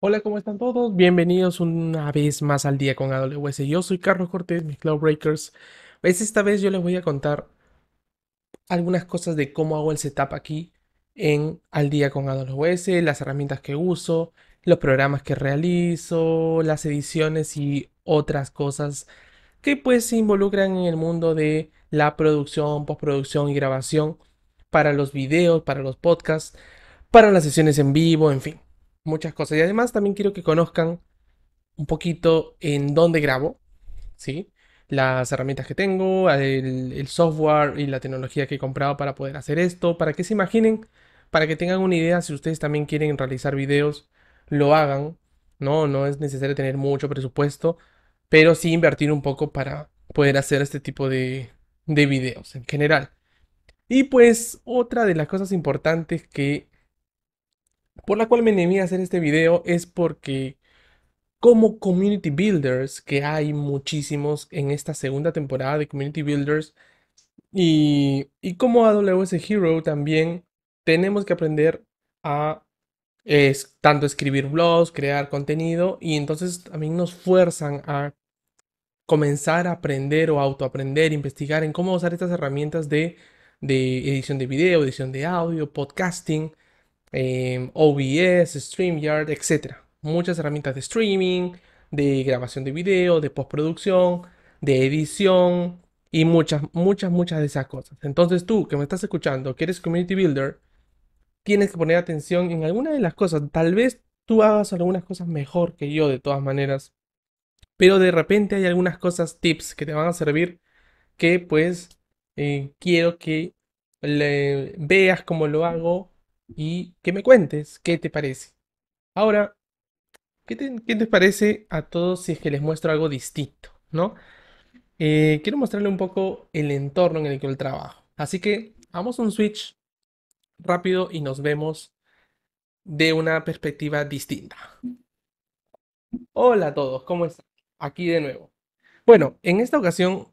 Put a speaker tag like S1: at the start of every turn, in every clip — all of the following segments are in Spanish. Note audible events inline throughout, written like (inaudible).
S1: Hola, ¿cómo están todos? Bienvenidos una vez más al día con AWS. Yo soy Carlos Cortés, mis Cloudbreakers. Pues, esta vez yo les voy a contar algunas cosas de cómo hago el setup aquí en al día con AWS, las herramientas que uso, los programas que realizo, las ediciones y otras cosas que pues se involucran en el mundo de la producción, postproducción y grabación para los videos, para los podcasts, para las sesiones en vivo, en fin muchas cosas. Y además también quiero que conozcan un poquito en dónde grabo, ¿sí? Las herramientas que tengo, el, software y la tecnología que he comprado para poder hacer esto, para que se imaginen, para que tengan una idea si ustedes también quieren realizar videos, lo hagan, ¿no? No es necesario tener mucho presupuesto, pero sí invertir un poco para poder hacer este tipo de, de videos en general. Y pues otra de las cosas importantes que por la cual me animé a hacer este video es porque como community builders, que hay muchísimos en esta segunda temporada de community builders, y, y como AWS Hero también tenemos que aprender a tanto escribir blogs, crear contenido y entonces también nos fuerzan a comenzar a aprender o autoaprender, investigar en cómo usar estas herramientas de, de edición de video, edición de audio, podcasting, Em, OBS, StreamYard, etc. Muchas herramientas de streaming, de grabación de video, de postproducción, de edición y muchas, muchas, muchas de esas cosas. Entonces tú que me estás escuchando, que eres community builder, tienes que poner atención en algunas de las cosas. Tal vez tú hagas algunas cosas mejor que yo de todas maneras, pero de repente hay algunas cosas, tips que te van a servir que pues eh, quiero que le veas cómo lo hago y que me cuentes qué te parece. Ahora, ¿qué te, parece a todos si es que les muestro algo distinto, ¿no? Eh, quiero mostrarle un poco el entorno en el que yo trabajo. Así que hagamos un switch rápido y nos vemos de una perspectiva distinta. Hola a todos, ¿cómo están? Aquí de nuevo. Bueno, en esta ocasión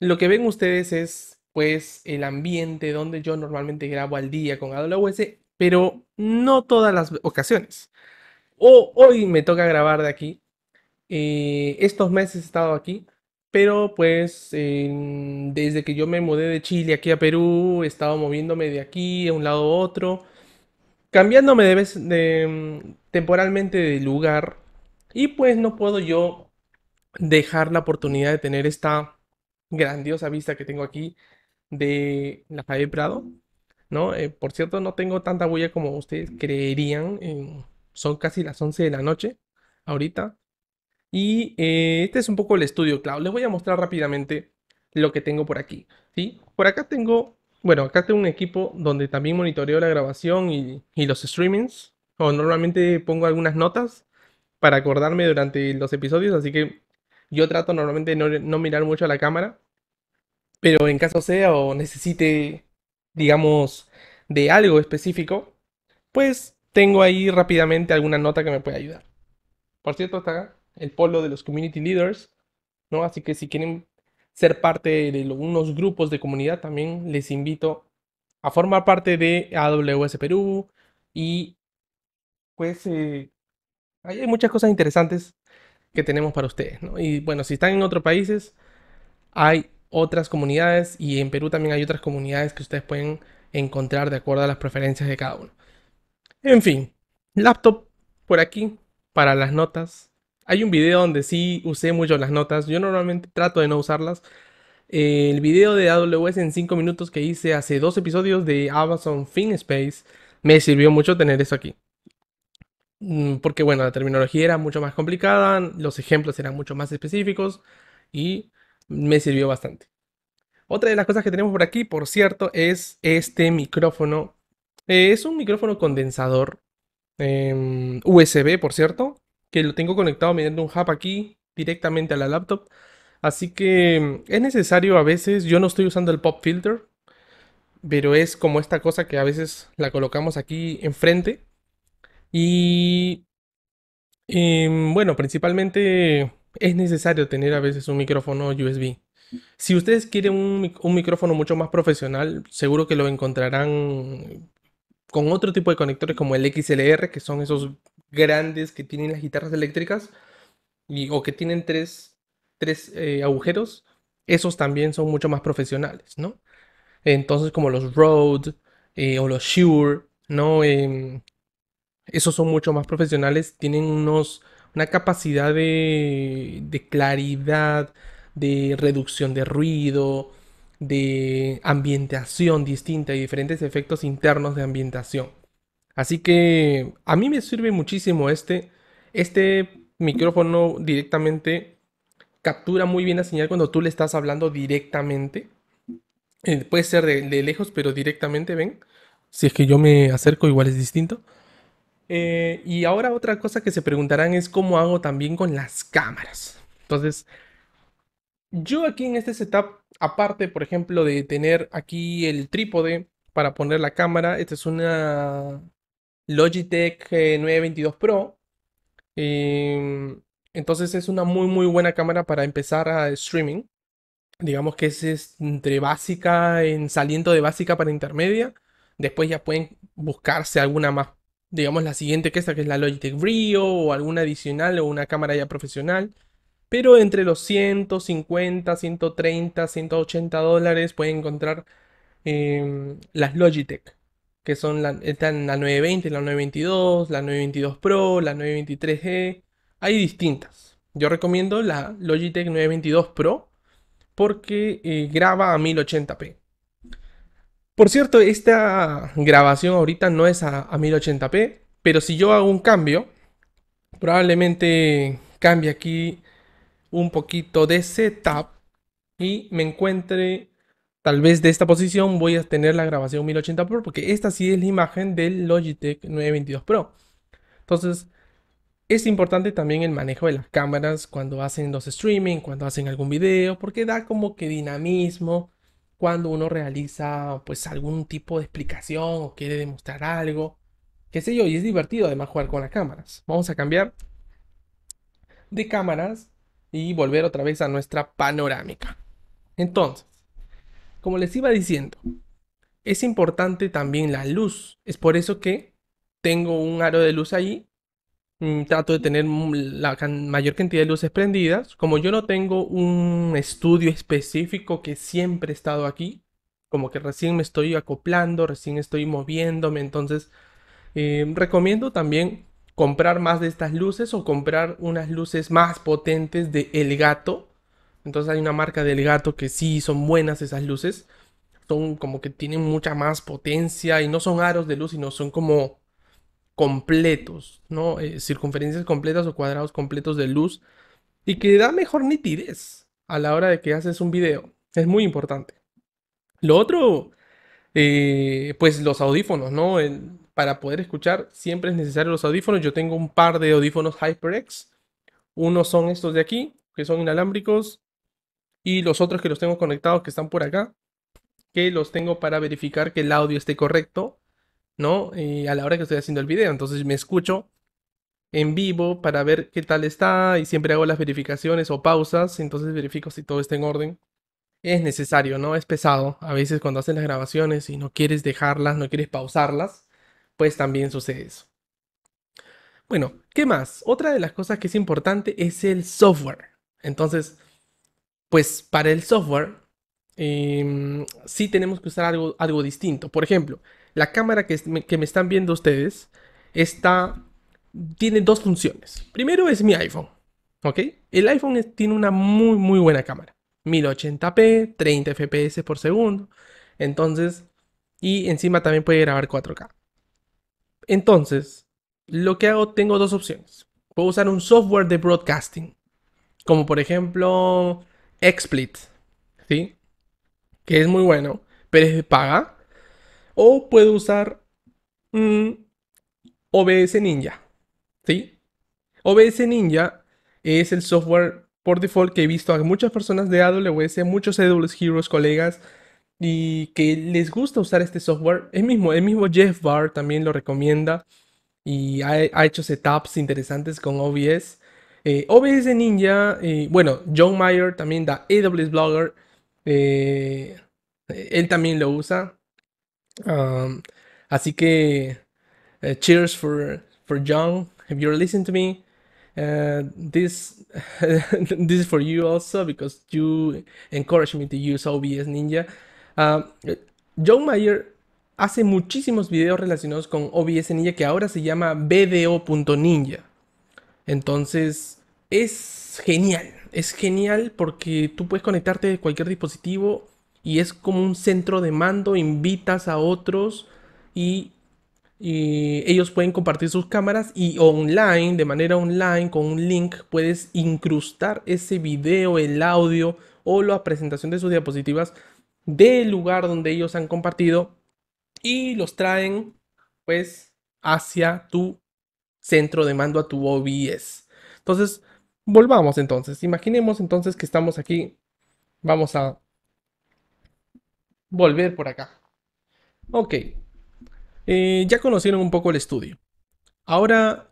S1: lo que ven ustedes es pues el ambiente donde yo normalmente grabo al día con AWS, pero no todas las ocasiones. hoy me toca grabar de aquí. Eh, estos meses he estado aquí, pero pues desde que yo me mudé de Chile aquí a Perú, he estado moviéndome de aquí a un lado a otro, cambiándome de de, temporalmente de lugar y pues no puedo yo dejar la oportunidad de tener esta grandiosa vista que tengo aquí de la Prado, ¿no? Eh, por cierto, no tengo tanta bulla como ustedes creerían. son casi las 11 de la noche ahorita. Y eh, este es un poco el estudio, claro. Les voy a mostrar rápidamente lo que tengo por aquí, ¿sí? Por acá tengo, bueno, acá tengo un equipo donde también monitoreo la grabación y, los streamings. O normalmente pongo algunas notas para acordarme durante los episodios, así que yo trato normalmente no mirar mucho a la cámara pero en caso sea o necesite, digamos, de algo específico, pues tengo ahí rápidamente alguna nota que me pueda ayudar. Por cierto, está el polo de los community leaders, ¿no? Así que si quieren ser parte de unos grupos de comunidad, también les invito a formar parte de AWS Perú y pues eh, hay muchas cosas interesantes que tenemos para ustedes, ¿no? Y bueno, si están en otros países, hay otras comunidades y en Perú también hay otras comunidades que ustedes pueden encontrar de acuerdo a las preferencias de cada uno. En fin, laptop por aquí para las notas. Hay un video donde sí usé mucho las notas. Yo normalmente trato de no usarlas. El video de AWS en 5 minutos que hice hace dos episodios de Amazon FinSpace me sirvió mucho tener eso aquí. Mm, porque bueno, la terminología era mucho más complicada, los ejemplos eran mucho más específicos y me sirvió bastante. Otra de las cosas que tenemos por aquí, por cierto, es este micrófono. Eh, es un micrófono condensador em, USB, por cierto, que lo tengo conectado mediante un hub aquí directamente a la laptop. Así que em, es necesario a veces, yo no estoy usando el pop filter, pero es como esta cosa que a veces la colocamos aquí enfrente. Y em, bueno, principalmente es necesario tener a veces un micrófono USB. Si ustedes quieren un, micrófono mucho más profesional, seguro que lo encontrarán con otro tipo de conectores como el XLR, que son esos grandes que tienen las guitarras eléctricas y, o que tienen tres, eh, agujeros. Esos también son mucho más profesionales, ¿no? Entonces, como los Rode eh, o los Shure, ¿no? Em, esos son mucho más profesionales, tienen unos, una capacidad de, de claridad, de reducción de ruido, de ambientación distinta y diferentes efectos internos de ambientación. Así que a mí me sirve muchísimo este. Este micrófono directamente captura muy bien la señal cuando tú le estás hablando directamente. Eh, puede ser de, lejos, pero directamente, ven. Si es que yo me acerco, igual es distinto. Eh, y ahora otra cosa que se preguntarán es cómo hago también con las cámaras. Entonces, yo aquí en este setup, aparte, por ejemplo, de tener aquí el trípode para poner la cámara, esta es una Logitech 922 Pro. Em, entonces es una muy muy buena cámara para empezar a streaming. Digamos que es, entre básica, en saliendo de básica para intermedia. Después ya pueden buscarse alguna más, digamos la siguiente que esta, que es la Logitech Brio o alguna adicional o una cámara ya profesional. Pero entre los 150, 130, 180 dólares pueden encontrar em, las Logitech. Que son la, están la 920, la 922, la 922 Pro, la 923G. Hay distintas. Yo recomiendo la Logitech 922 Pro porque eh, graba a 1080p. Por cierto, esta grabación ahorita no es a, 1080p, pero si yo hago un cambio, probablemente cambie aquí un poquito de setup y me encuentre tal vez de esta posición voy a tener la grabación 1080 Pro porque esta sí es la imagen del Logitech 922 Pro. Entonces es importante también el manejo de las cámaras cuando hacen los streaming, cuando hacen algún video, porque da como que dinamismo cuando uno realiza pues algún tipo de explicación o quiere demostrar algo, qué sé yo, y es divertido además jugar con las cámaras. Vamos a cambiar de cámaras y volver otra vez a nuestra panorámica. Entonces, como les iba diciendo, es importante también la luz. Es por eso que tengo un aro de luz ahí mm, Trato de tener mm, la mayor cantidad de luces prendidas. Como yo no tengo un estudio específico que siempre he estado aquí, como que recién me estoy acoplando, recién estoy moviéndome, entonces eh, recomiendo también comprar más de estas luces o comprar unas luces más potentes de El Gato. Entonces hay una marca del gato que sí son buenas esas luces. Son como que tienen mucha más potencia y no son aros de luz, sino son como completos, ¿no? Eh, circunferencias completas o cuadrados completos de luz y que da mejor nitidez a la hora de que haces un video. Es muy importante. Lo otro, eh, pues los audífonos, ¿no? El, para poder escuchar siempre es necesario los audífonos. Yo tengo un par de audífonos HyperX. Unos son estos de aquí, que son inalámbricos. Y los otros que los tengo conectados, que están por acá, que los tengo para verificar que el audio esté correcto, ¿no? Eh, a la hora que estoy haciendo el video. Entonces me escucho en vivo para ver qué tal está y siempre hago las verificaciones o pausas, entonces verifico si todo está en orden. Es necesario, ¿no? Es pesado. A veces cuando haces las grabaciones y no quieres dejarlas, no quieres pausarlas, pues también sucede eso. Bueno, ¿qué más? Otra de las cosas que es importante es el software. Entonces, pues para el software em, sí tenemos que usar algo, algo distinto. Por ejemplo, la cámara que me, que me están viendo ustedes está, tiene dos funciones. Primero es mi iPhone. ¿Ok? El iPhone tiene una muy, muy buena cámara. 1080p, 30 fps por segundo. Entonces, y encima también puede grabar 4K. Entonces, lo que hago, tengo dos opciones. Puedo usar un software de broadcasting, como por ejemplo XSplit, ¿sí? Que es muy bueno, pero es paga. O puedo usar mm, OBS Ninja, ¿sí? OBS Ninja es el software por default que he visto a muchas personas de AWS, muchos AWS Heroes, colegas, y que les gusta usar este software. El mismo, el mismo Jeff Barr también lo recomienda y ha, hecho setups interesantes con OBS. Eh, OBS Ninja, eh, bueno, John Mayer también da AWS Blogger, eh, él también lo usa. Um, así que, cheers for, for John, if you're listening to me. this (laughs) this is for you also because you encouraged me to use OBS Ninja. Ah, Joe John hace muchísimos videos relacionados con OBS Ninja que ahora se llama BDO.ninja. Entonces, es genial. Es genial porque tú puedes conectarte de cualquier dispositivo y es como un centro de mando, invitas a otros y, y ellos pueden compartir sus cámaras y online, de manera online, con un link, puedes incrustar ese video, el audio o la presentación de sus diapositivas del lugar donde ellos han compartido y los traen pues hacia tu centro de mando, a tu OBS. Entonces, volvamos entonces. Imaginemos entonces que estamos aquí. Vamos a volver por acá. Ok. Eh, ya conocieron un poco el estudio. Ahora,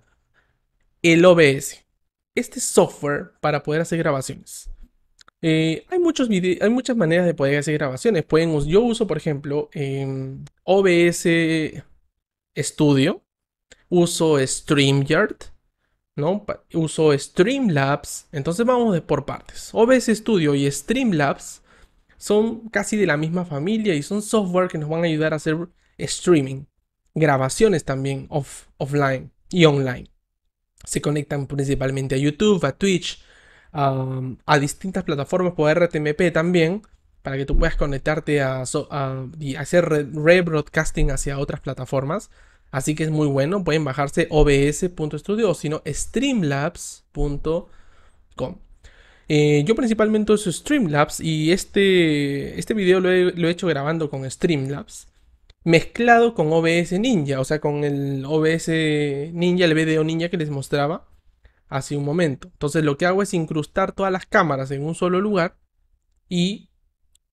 S1: el OBS. Este software para poder hacer grabaciones. Eh, hay, muchos hay muchas maneras de poder hacer grabaciones. Pueden, yo uso, por ejemplo, em, OBS Studio, uso StreamYard, ¿no? uso Streamlabs. Entonces vamos de por partes. OBS Studio y Streamlabs son casi de la misma familia y son software que nos van a ayudar a hacer streaming, grabaciones también offline y online. Se conectan principalmente a YouTube, a Twitch, a distintas plataformas por RTMP también, para que tú puedas conectarte a, y hacer rebroadcasting hacia otras plataformas. Así que es muy bueno, pueden bajarse obs.studio o sino streamlabs.com. Eh, yo principalmente uso Streamlabs y este, este video lo he, lo he, hecho grabando con Streamlabs, mezclado con OBS Ninja, o sea, con el OBS Ninja, el video Ninja que les mostraba hace un momento. Entonces lo que hago es incrustar todas las cámaras en un solo lugar y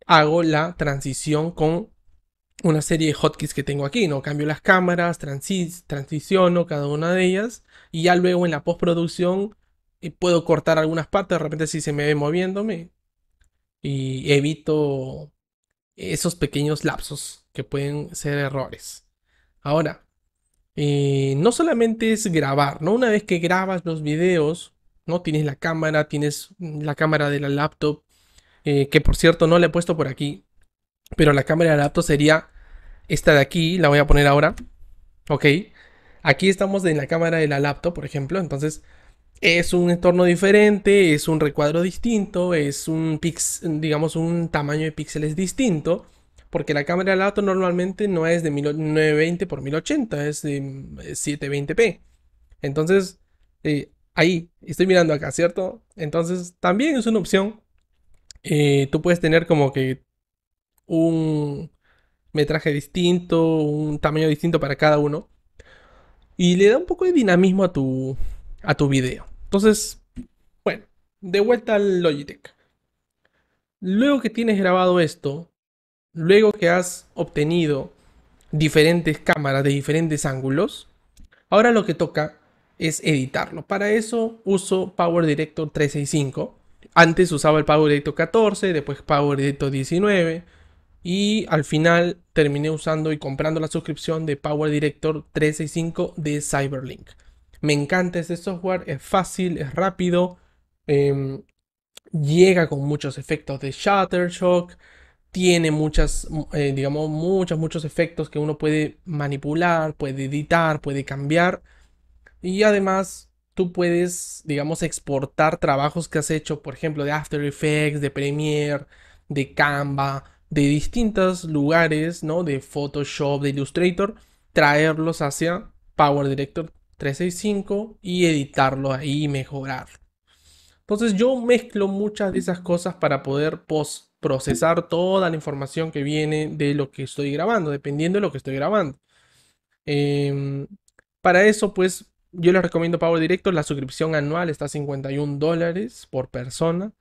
S1: hago la transición con una serie de hotkeys que tengo aquí, ¿no? Cambio las cámaras, transición transiciono cada una de ellas y ya luego en la postproducción eh, puedo cortar algunas partes, de repente si se me ve moviéndome y evito esos pequeños lapsos que pueden ser errores. Ahora, eh, no solamente es grabar, ¿no? Una vez que grabas los videos, ¿no? Tienes la cámara, tienes la cámara de la laptop, eh, que por cierto no la he puesto por aquí, pero la cámara de la laptop sería esta de aquí, la voy a poner ahora, ¿ok? Aquí estamos en la cámara de la laptop, por ejemplo, entonces es un entorno diferente, es un recuadro distinto, es un digamos un tamaño de píxeles distinto porque la cámara de auto normalmente no es de 1920 x 1080, es de 720p. Eh, Entonces, eh, ahí, estoy mirando acá, ¿cierto? Entonces, también es una opción. Eh, tú puedes tener como que un metraje distinto, un tamaño distinto para cada uno. Y le da un poco de dinamismo a tu, a tu video. Entonces, bueno, de vuelta al Logitech. Luego que tienes grabado esto, luego que has obtenido diferentes cámaras de diferentes ángulos, ahora lo que toca es editarlo. Para eso uso Power Director 365. Antes usaba el Power Director 14, después Power Director 19 y al final terminé usando y comprando la suscripción de Power Director 365 de Cyberlink. Me encanta este software, es fácil, es rápido, em, llega con muchos efectos de shutter, shock tiene muchas, eh, digamos, muchos, muchos efectos que uno puede manipular, puede editar, puede cambiar. Y además, tú puedes, digamos, exportar trabajos que has hecho, por ejemplo, de After Effects, de Premiere, de Canva, de distintos lugares, ¿no? De Photoshop, de Illustrator, traerlos hacia Power Director 365 y editarlo ahí y mejorar. Entonces yo mezclo muchas de esas cosas para poder post procesar toda la información que viene de lo que estoy grabando, dependiendo de lo que estoy grabando. Em, para eso, pues, yo les recomiendo Power directo La suscripción anual está a 51 dólares por persona.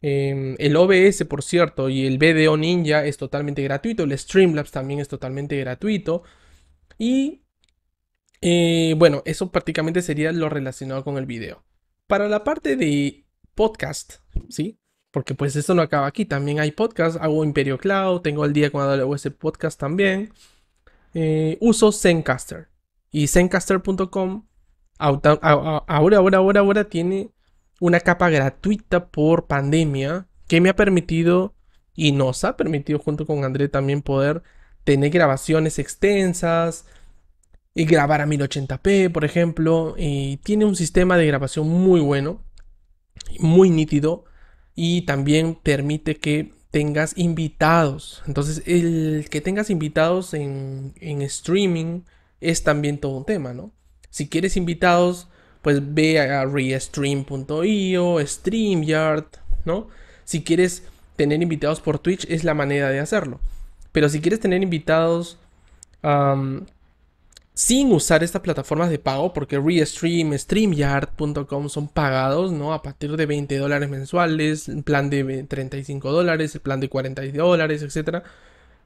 S1: Em, el OBS, por cierto, y el BDO Ninja es totalmente gratuito. El Streamlabs también es totalmente gratuito. Y eh, bueno, eso prácticamente sería lo relacionado con el video. Para la parte de podcast, ¿sí? porque pues esto no acaba aquí, también hay podcasts, hago Imperio Cloud, tengo el día con AWS Podcast también, eh, uso Zencaster y zencaster.com ahora, ahora, ahora, ahora tiene una capa gratuita por pandemia que me ha permitido y nos ha permitido junto con André también poder tener grabaciones extensas y grabar a 1080p, por ejemplo, y tiene un sistema de grabación muy bueno, muy nítido y también permite que tengas invitados. Entonces, el que tengas invitados en, streaming es también todo un tema, ¿no? Si quieres invitados, pues ve a restream.io, StreamYard, ¿no? Si quieres tener invitados por Twitch, es la manera de hacerlo. Pero si quieres tener invitados sin usar estas plataformas de pago, porque Restream, StreamYard.com son pagados, ¿no? A partir de 20 dólares mensuales, plan de 35 dólares, el plan de 40 dólares, etcétera,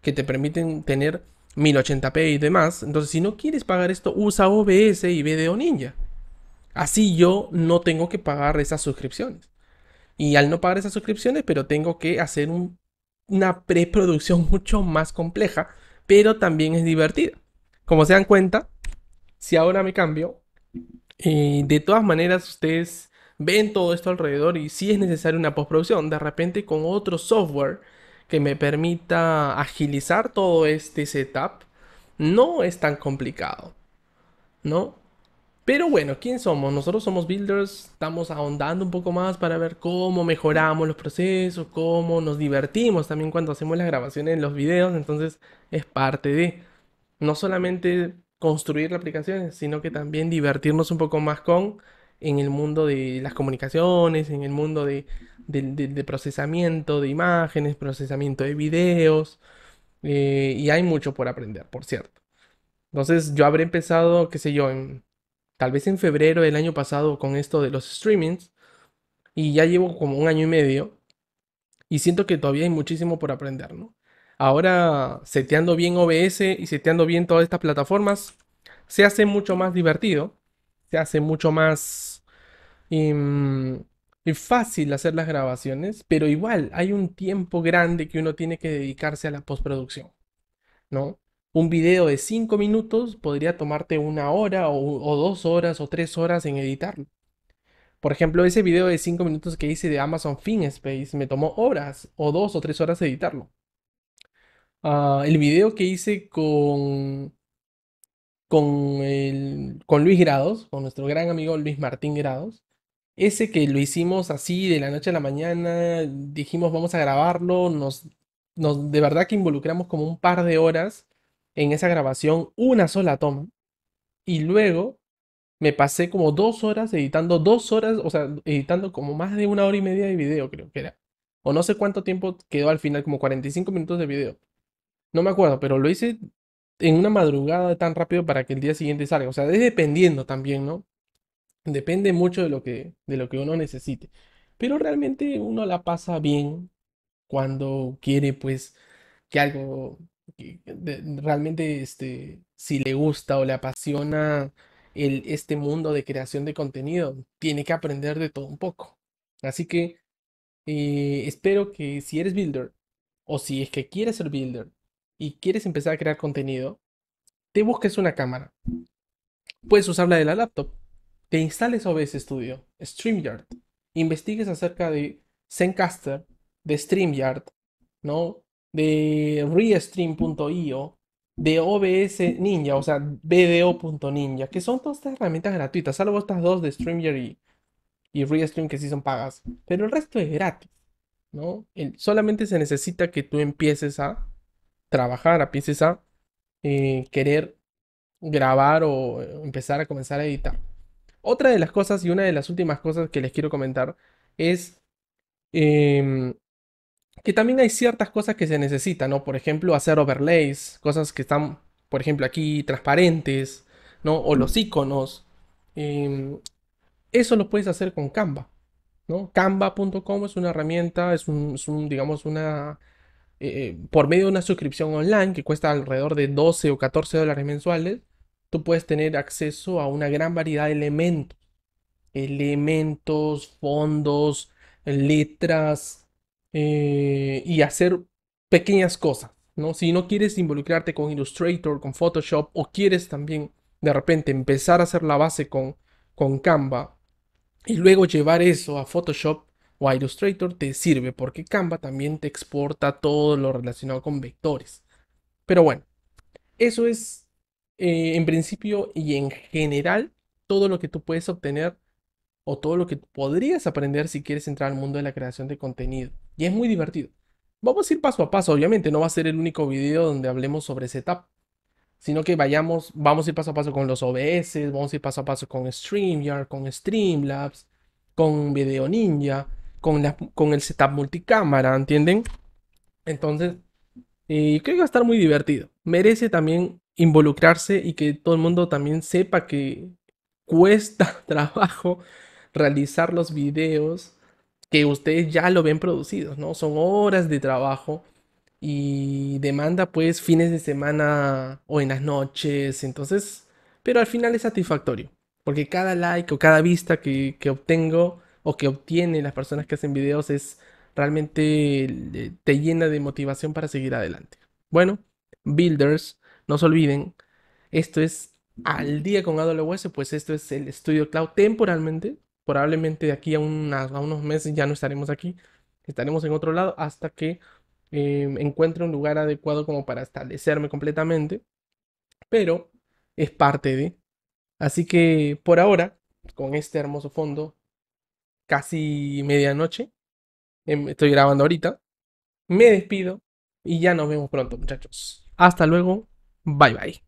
S1: que te permiten tener 1080p y demás. Entonces, si no quieres pagar esto, usa OBS y Video Ninja. Así yo no tengo que pagar esas suscripciones. Y al no pagar esas suscripciones, pero tengo que hacer una preproducción (laughs) mucho más compleja, pero también es divertida. Como se dan cuenta, si ahora me cambio, eh, de todas maneras ustedes ven todo esto alrededor y si es necesaria una postproducción, de repente con otro software que me permita agilizar todo este setup, no es tan complicado, ¿no? Pero bueno, ¿quién somos? Nosotros somos builders, estamos ahondando un poco más para ver cómo mejoramos los procesos, cómo nos divertimos también cuando hacemos las grabaciones en los videos, entonces es parte de no solamente construir la aplicación, sino que también divertirnos un poco más con en el mundo de las comunicaciones, en el mundo de, de, procesamiento de imágenes, procesamiento de videos, eh, y hay mucho por aprender, por cierto. Entonces yo habré empezado, qué sé yo, en, tal vez en febrero del año pasado con esto de los streamings, y ya llevo como un año y medio, y siento que todavía hay muchísimo por aprender, ¿no? ahora seteando bien OBS y seteando bien todas estas plataformas, se hace mucho más divertido, se hace mucho más em, fácil hacer las grabaciones, pero igual hay un tiempo grande que uno tiene que dedicarse a la postproducción, ¿no? Un video de 5 minutos podría tomarte una hora o, o dos horas o tres horas en editarlo. Por ejemplo, ese video de 5 minutos que hice de Amazon FinSpace me tomó horas o dos o tres horas editarlo. Ah, el video que hice con, con, con Luis Grados, con nuestro gran amigo Luis Martín Grados. Ese que lo hicimos así de la noche a la mañana, dijimos vamos a grabarlo, nos, nos de verdad que involucramos como un par de horas en esa grabación, una sola toma. Y luego me pasé como dos horas editando dos horas, o sea, editando como más de una hora y media de video, creo que era. O no sé cuánto tiempo quedó al final, como 45 minutos de video. No me acuerdo, pero lo hice en una madrugada tan rápido para que el día siguiente salga. O sea, es dependiendo también, ¿no? Depende mucho de lo que, de lo que uno necesite. Pero realmente uno la pasa bien cuando quiere, pues, que algo realmente, este, si le gusta o le apasiona el, este mundo de creación de contenido, tiene que aprender de todo un poco. Así que eh, espero que si eres builder o si es que quieres ser builder y quieres empezar a crear contenido, te busques una cámara. Puedes la de la laptop. Te instales OBS Studio, StreamYard. Investigues acerca de Zencaster, de StreamYard, ¿no? De Restream.io, de OBS Ninja, o sea, BDO.ninja, que son todas estas herramientas gratuitas, salvo estas dos de StreamYard y, Restream que sí son pagas. Pero el resto es gratis, ¿no? solamente se necesita que tú empieces a trabajar, piezas a eh, querer grabar o eh, empezar a comenzar a editar. Otra de las cosas y una de las últimas cosas que les quiero comentar es em, que también hay ciertas cosas que se necesitan, ¿no? Por ejemplo, hacer overlays, cosas que están, por ejemplo, aquí transparentes, ¿no? O los iconos. Em, eso lo puedes hacer con Canva, ¿no? Canva.com es una herramienta, es un digamos, una eh, eh, por medio de una suscripción online que cuesta alrededor de 12 o 14 dólares mensuales, tú puedes tener acceso a una gran variedad de elementos. Elementos, fondos, letras eh, y hacer pequeñas cosas. ¿no? Si no quieres involucrarte con Illustrator, con Photoshop o quieres también de repente empezar a hacer la base con, con Canva y luego llevar eso a Photoshop, o Illustrator te sirve porque Canva también te exporta todo lo relacionado con vectores. Pero bueno, eso es eh, en principio y en general todo lo que tú puedes obtener o todo lo que podrías aprender si quieres entrar al mundo de la creación de contenido. Y es muy divertido. Vamos a ir paso a paso, obviamente no va a ser el único video donde hablemos sobre setup, sino que vayamos, vamos a ir paso a paso con los OBS, vamos a ir paso a paso con StreamYard, con Streamlabs, con Video Ninja, con, el setup multicámara, ¿entienden? Entonces, eh, creo que va a estar muy divertido. Merece también involucrarse y que todo el mundo también sepa que cuesta (laughs) trabajo realizar los videos que ustedes ya lo ven producidos, ¿no? Son horas de trabajo y demanda pues fines de semana o en las noches, entonces, pero al final es satisfactorio, porque cada like o cada vista que obtengo o que obtienen las personas que hacen videos es realmente eh, te llena de motivación para seguir adelante. Bueno, builders, no se olviden, esto es al día con AWS, pues esto es el estudio cloud temporalmente. Probablemente de aquí a, a unos meses ya no estaremos aquí, estaremos en otro lado hasta que em, encuentre un lugar adecuado como para establecerme completamente. Pero es parte de. Así que por ahora, con este hermoso fondo, casi medianoche. Em, estoy grabando ahorita. Me despido y ya nos vemos pronto, muchachos. Hasta luego. Bye bye.